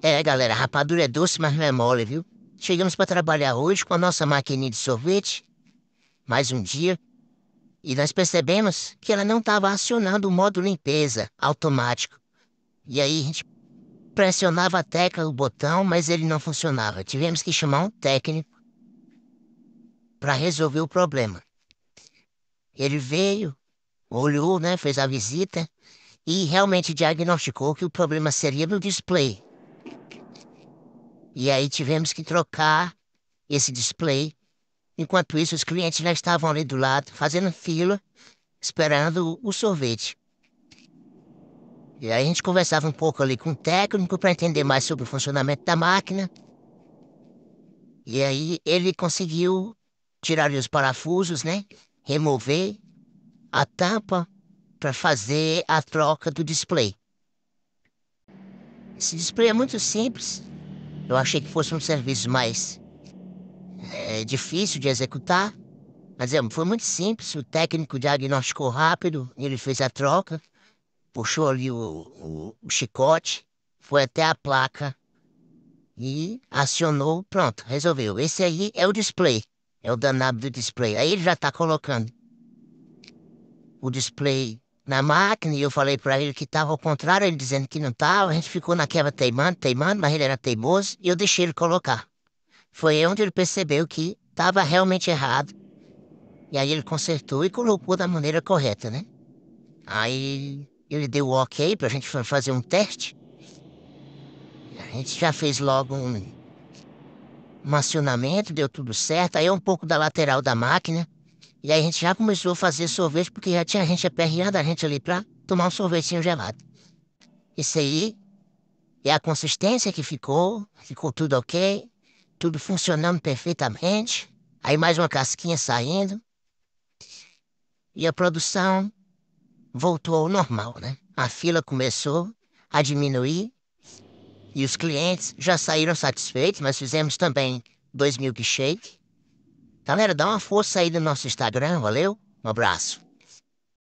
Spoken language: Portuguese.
É, galera, rapadura é doce, mas não é mole, viu? Chegamos para trabalhar hoje com a nossa maquininha de sorvete. Mais um dia. E nós percebemos que ela não estava acionando o modo limpeza automático. E aí a gente pressionava a tecla, o botão, mas ele não funcionava. Tivemos que chamar um técnico para resolver o problema. Ele veio, olhou, né, fez a visita e realmente diagnosticou que o problema seria no display e aí tivemos que trocar esse display. Enquanto isso, os clientes já estavam ali do lado, fazendo fila, esperando o sorvete. E aí a gente conversava um pouco ali com o técnico para entender mais sobre o funcionamento da máquina. E aí ele conseguiu tirar os parafusos, né? Remover a tampa para fazer a troca do display. Esse display é muito simples, eu achei que fosse um serviço mais é, difícil de executar, mas é, foi muito simples. O técnico diagnosticou rápido, ele fez a troca, puxou ali o, o, o chicote, foi até a placa e acionou, pronto, resolveu. Esse aí é o display, é o danado do display. Aí ele já está colocando o display na máquina e eu falei para ele que estava ao contrário, ele dizendo que não estava. A gente ficou naquela teimando, teimando, mas ele era teimoso e eu deixei ele colocar. Foi onde ele percebeu que estava realmente errado. E aí ele consertou e colocou da maneira correta, né? Aí ele deu o ok para a gente fazer um teste. A gente já fez logo um, um acionamento, deu tudo certo. Aí é um pouco da lateral da máquina e aí a gente já começou a fazer sorvete, porque já tinha gente aperreada da gente ali pra tomar um sorvetinho gelado. Isso aí é a consistência que ficou, ficou tudo ok, tudo funcionando perfeitamente. Aí mais uma casquinha saindo. E a produção voltou ao normal, né? A fila começou a diminuir e os clientes já saíram satisfeitos. Nós fizemos também dois mil milkshake. Galera, dá uma força aí no nosso Instagram, valeu? Um abraço.